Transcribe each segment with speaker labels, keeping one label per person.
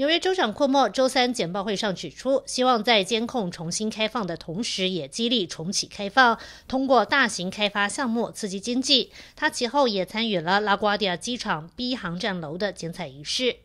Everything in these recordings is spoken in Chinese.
Speaker 1: 纽约州长库莫周三简报会上指出，希望在监控重新开放的同时，也激励重启开放，通过大型开发项目刺激经济。他其后也参与了拉瓜迪亚机场 B 航站楼的剪彩仪式。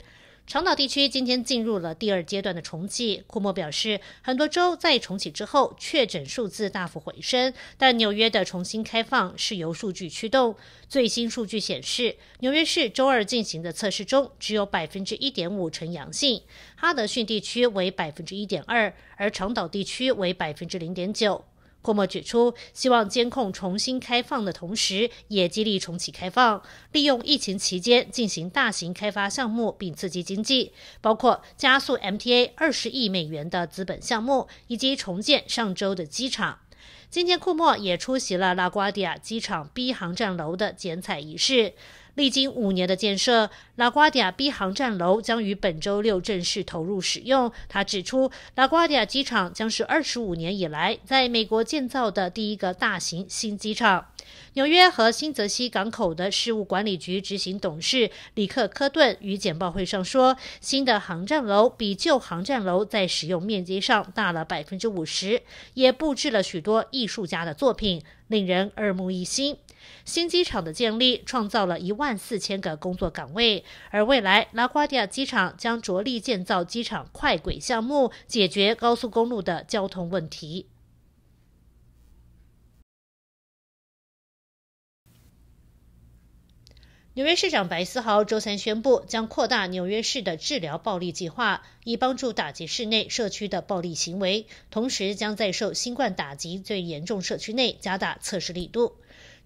Speaker 1: 长岛地区今天进入了第二阶段的重启。库莫表示，很多州在重启之后，确诊数字大幅回升，但纽约的重新开放是由数据驱动。最新数据显示，纽约市周二进行的测试中，只有百分之一点五呈阳性，哈德逊地区为百分之一点二，而长岛地区为百分之零点九。库莫指出，希望监控重新开放的同时，也激励重启开放，利用疫情期间进行大型开发项目，并刺激经济，包括加速 MTA 二十亿美元的资本项目以及重建上周的机场。今天，库莫也出席了拉瓜迪亚机场 B 航站楼的剪彩仪式。历经五年的建设，拉瓜迪亚 B 航站楼将于本周六正式投入使用。他指出，拉瓜迪亚机场将是二十五年以来在美国建造的第一个大型新机场。纽约和新泽西港口的事务管理局执行董事里克·科顿于简报会上说：“新的航站楼比旧航站楼在使用面积上大了百分之五十，也布置了许多艺术家的作品，令人耳目一新。新机场的建立创造了一万四千个工作岗位，而未来拉瓜迪亚机场将着力建造机场快轨项目，解决高速公路的交通问题。”纽约市长白思豪周三宣布，将扩大纽约市的治疗暴力计划，以帮助打击市内社区的暴力行为。同时，将在受新冠打击最严重社区内加大测试力度。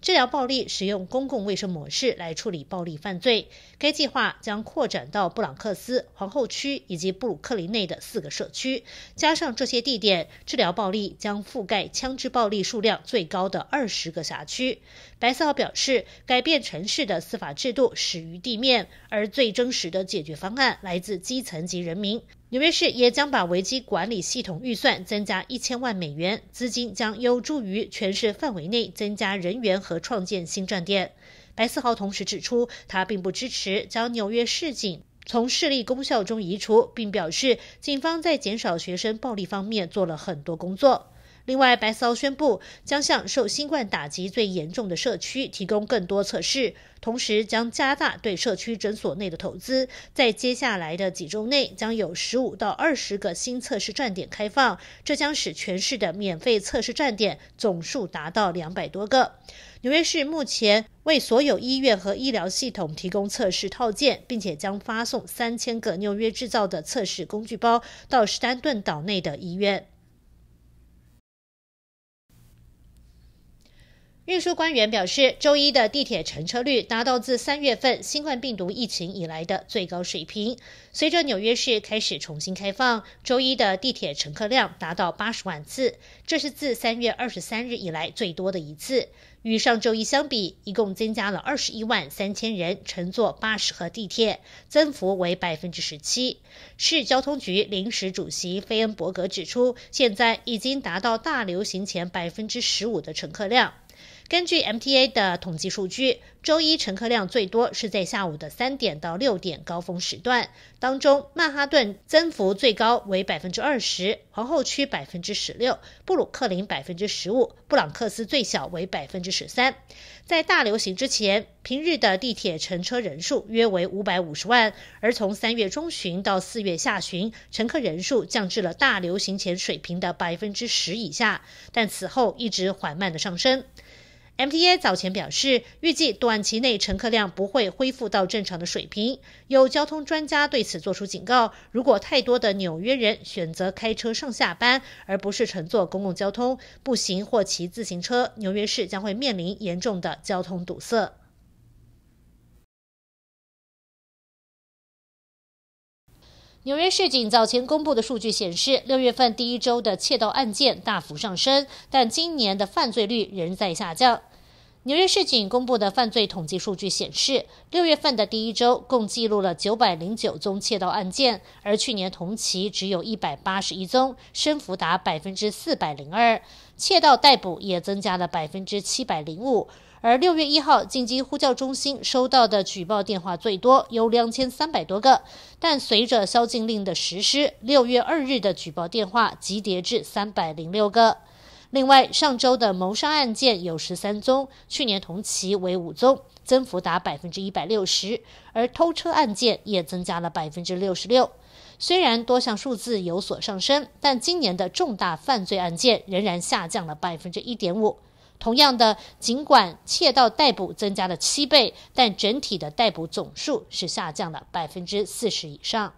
Speaker 1: 治疗暴力，使用公共卫生模式来处理暴力犯罪。该计划将扩展到布朗克斯、皇后区以及布鲁克林内的四个社区。加上这些地点，治疗暴力将覆盖枪支暴力数量最高的二十个辖区。白色号表示，改变城市的司法制度始于地面，而最真实的解决方案来自基层及人民。纽约市也将把危机管理系统预算增加一千万美元，资金将有助于全市范围内增加人员和创建新站点。白思豪同时指出，他并不支持将纽约市警从市立功效中移除，并表示警方在减少学生暴力方面做了很多工作。另外，白思豪宣布将向受新冠打击最严重的社区提供更多测试，同时将加大对社区诊所内的投资。在接下来的几周内，将有十五到二十个新测试站点开放，这将使全市的免费测试站点总数达到两百多个。纽约市目前为所有医院和医疗系统提供测试套件，并且将发送三千个纽约制造的测试工具包到史丹顿岛内的医院。运输官员表示，周一的地铁乘车率达到自三月份新冠病毒疫情以来的最高水平。随着纽约市开始重新开放，周一的地铁乘客量达到八十万次，这是自三月二十三日以来最多的一次。与上周一相比，一共增加了二十一万三千人乘坐八十和地铁，增幅为百分之十七。市交通局临时主席菲恩伯格指出，现在已经达到大流行前百分之十五的乘客量。根据 MTA 的统计数据，周一乘客量最多是在下午的三点到六点高峰时段，当中曼哈顿增幅最高为百分之二十，皇后区百分之十六，布鲁克林百分之十五，布朗克斯最小为百分之十三。在大流行之前，平日的地铁乘车人数约为五百五十万，而从三月中旬到四月下旬，乘客人数降至了大流行前水平的百分之十以下，但此后一直缓慢的上升。MTA 早前表示，预计短期内乘客量不会恢复到正常的水平。有交通专家对此作出警告：，如果太多的纽约人选择开车上下班，而不是乘坐公共交通、步行或骑自行车，纽约市将会面临严重的交通堵塞。纽约市警早前公布的数据显示，六月份第一周的窃盗案件大幅上升，但今年的犯罪率仍在下降。纽约市警公布的犯罪统计数据显示，六月份的第一周共记录了九百零九宗窃盗案件，而去年同期只有一百八十一宗，升幅达百分之四百零二。窃盗逮捕也增加了百分之七百零五，而六月一号紧急呼叫中心收到的举报电话最多有两千三百多个，但随着宵禁令的实施，六月二日的举报电话急跌至三百零六个。另外，上周的谋杀案件有十三宗，去年同期为五宗，增幅达百分之一百六十；而偷车案件也增加了百分之六十六。虽然多项数字有所上升，但今年的重大犯罪案件仍然下降了百分之一点五。同样的，尽管窃盗逮捕增加了七倍，但整体的逮捕总数是下降了百分之四十以上。